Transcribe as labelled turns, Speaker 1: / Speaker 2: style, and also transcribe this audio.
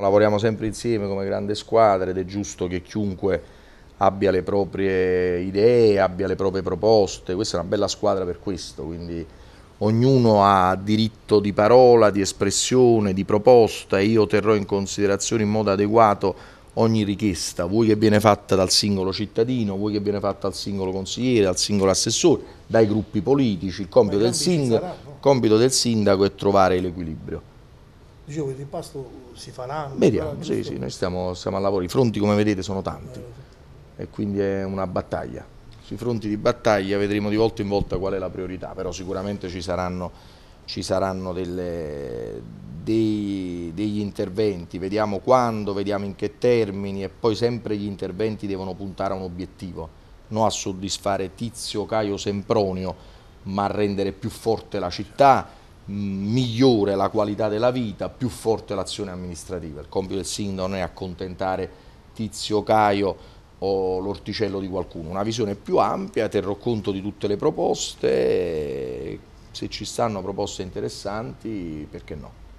Speaker 1: Lavoriamo sempre insieme come grande squadra ed è giusto che chiunque abbia le proprie idee, abbia le proprie proposte, questa è una bella squadra per questo, quindi ognuno ha diritto di parola, di espressione, di proposta e io terrò in considerazione in modo adeguato ogni richiesta, vuoi che viene fatta dal singolo cittadino, vuoi che viene fatta dal singolo consigliere, dal singolo assessore, dai gruppi politici, il compito, del sindaco, il compito del sindaco è trovare l'equilibrio.
Speaker 2: Dicevo, il rimpasto si farà? Vediamo, farà, sì, sì,
Speaker 1: noi stiamo, stiamo a lavoro. I fronti, come vedete, sono tanti eh, e quindi è una battaglia. Sui fronti di battaglia vedremo di volta in volta qual è la priorità, però sicuramente ci saranno, ci saranno delle, dei, degli interventi, vediamo quando, vediamo in che termini e poi sempre gli interventi devono puntare a un obiettivo, non a soddisfare Tizio, Caio, Sempronio, ma a rendere più forte la città, migliore la qualità della vita, più forte l'azione amministrativa. Il compito del sindaco non è accontentare Tizio Caio o l'orticello di qualcuno, una visione più ampia, terrò conto di tutte le proposte, se ci stanno proposte interessanti, perché no?